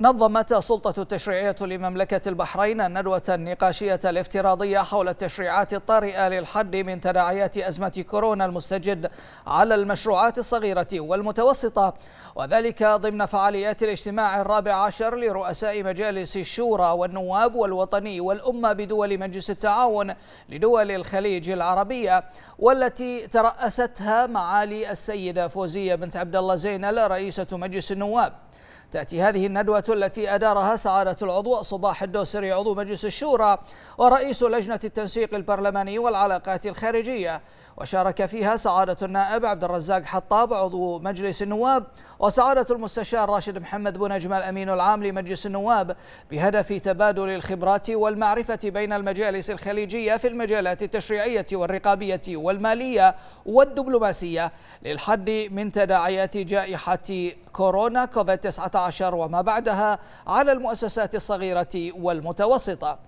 نظمت سلطة التشريعية لمملكة البحرين الندوة النقاشية الافتراضية حول التشريعات الطارئة للحد من تداعيات أزمة كورونا المستجد على المشروعات الصغيرة والمتوسطة وذلك ضمن فعاليات الاجتماع الرابع عشر لرؤساء مجالس الشورى والنواب والوطني والأمة بدول مجلس التعاون لدول الخليج العربية والتي ترأستها معالي السيدة فوزية بنت عبد الله زينل رئيسة مجلس النواب تأتي هذه الندوة التي أدارها سعادة العضو صباح الدوسري عضو مجلس الشورى ورئيس لجنة التنسيق البرلماني والعلاقات الخارجية وشارك فيها سعادة النائب عبد الرزاق حطاب عضو مجلس النواب وسعادة المستشار راشد محمد بن أجمل أمين العام لمجلس النواب بهدف تبادل الخبرات والمعرفة بين المجالس الخليجية في المجالات التشريعية والرقابية والمالية والدبلوماسية للحد من تداعيات جائحة كورونا كوفيد 19 وما بعدها على المؤسسات الصغيرة والمتوسطة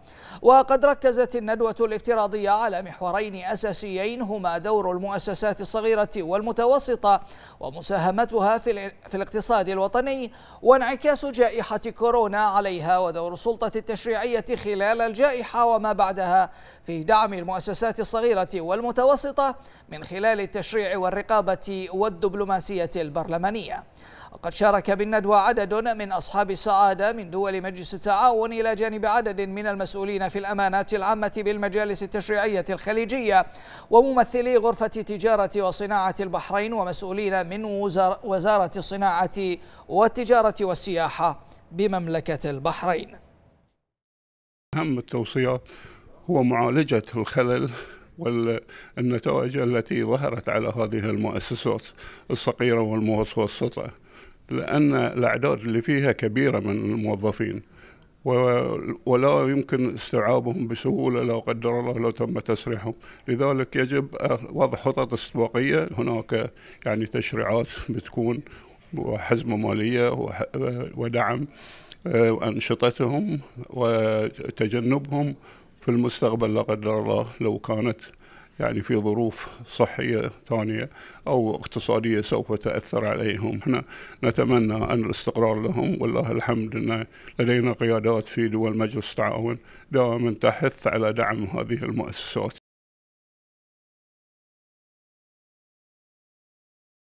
وقد ركزت الندوة الافتراضية على محورين أساسيين هما دور المؤسسات الصغيرة والمتوسطة ومساهمتها في, في الاقتصاد الوطني وانعكاس جائحة كورونا عليها ودور السلطة التشريعية خلال الجائحة وما بعدها في دعم المؤسسات الصغيرة والمتوسطة من خلال التشريع والرقابة والدبلوماسية البرلمانية وقد شارك بالندوة عدد من أصحاب السعادة من دول مجلس التعاون إلى جانب عدد من المسؤولين في الأمانات العامة بالمجالس التشريعية الخليجية وممثلي غرفة تجارة وصناعة البحرين ومسؤولين من وزارة الصناعة والتجارة والسياحة بمملكة البحرين أهم التوصيات هو معالجة الخلل والنتائج التي ظهرت على هذه المؤسسات الصغيرة والمتوسطة لأن الأعداد اللي فيها كبيرة من الموظفين ولا يمكن استيعابهم بسهولة لا قدر الله لو تم تسريحهم لذلك يجب آه، وضع خطط استباقية هناك يعني تشريعات بتكون وحزمة مالية ودعم آه، أنشطتهم وتجنبهم في المستقبل لا قدر الله لو كانت يعني في ظروف صحية ثانية أو اقتصادية سوف تأثر عليهم احنا نتمنى أن الاستقرار لهم والله الحمد أن لدينا قيادات في دول مجلس التعاون دائما تحث على دعم هذه المؤسسات